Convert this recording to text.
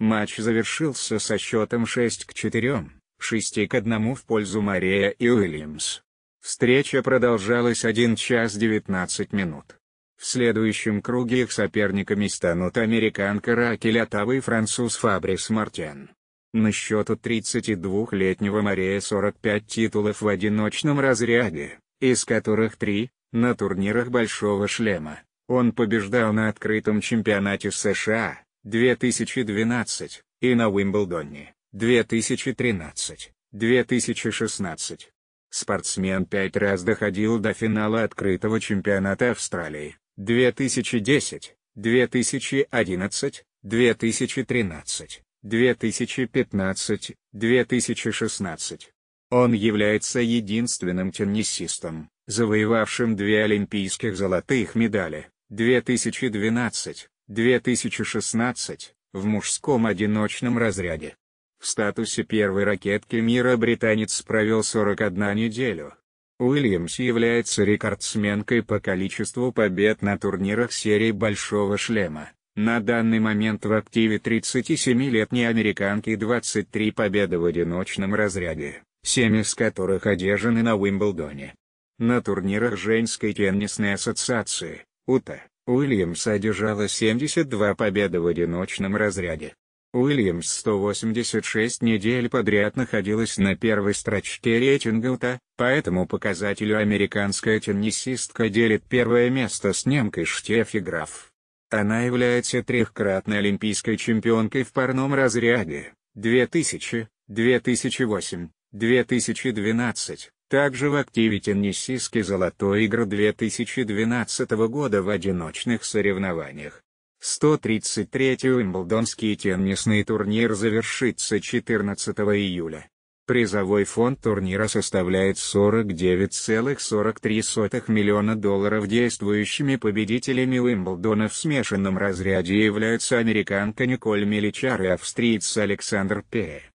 Матч завершился со счетом 6 к 4, 6 к 1 в пользу Мария и Уильямс. Встреча продолжалась 1 час 19 минут. В следующем круге их соперниками станут американка Ракель Атава и француз Фабрис Мартен. На счету 32-летнего Мария 45 титулов в одиночном разряде, из которых 3 – на турнирах Большого Шлема. Он побеждал на открытом чемпионате США, 2012, и на Уимблдоне, 2013, 2016. Спортсмен пять раз доходил до финала открытого чемпионата Австралии, 2010, 2011, 2013, 2015, 2016. Он является единственным теннисистом, завоевавшим две олимпийских золотых медали, 2012, 2016, в мужском одиночном разряде. В статусе первой ракетки мира британец провел 41 неделю. Уильямс является рекордсменкой по количеству побед на турнирах серии «Большого шлема». На данный момент в активе 37-летней американки 23 победы в одиночном разряде, 7 из которых одержаны на Уимблдоне. На турнирах женской теннисной ассоциации, УТА, Уильямс одержала 72 победы в одиночном разряде. Уильямс 186 недель подряд находилась на первой строчке рейтинга УТА, по этому показателю американская теннисистка делит первое место с немкой Штефи Граф. Она является трехкратной олимпийской чемпионкой в парном разряде 2000, 2008, 2012, также в активе теннисистки золотой игры 2012 года в одиночных соревнованиях. 133-й Уимблдонский теннисный турнир завершится 14 июля. Призовой фонд турнира составляет 49,43 миллиона долларов. Действующими победителями Уимблдона в смешанном разряде являются американка Николь Миличар и австриец Александр Пе.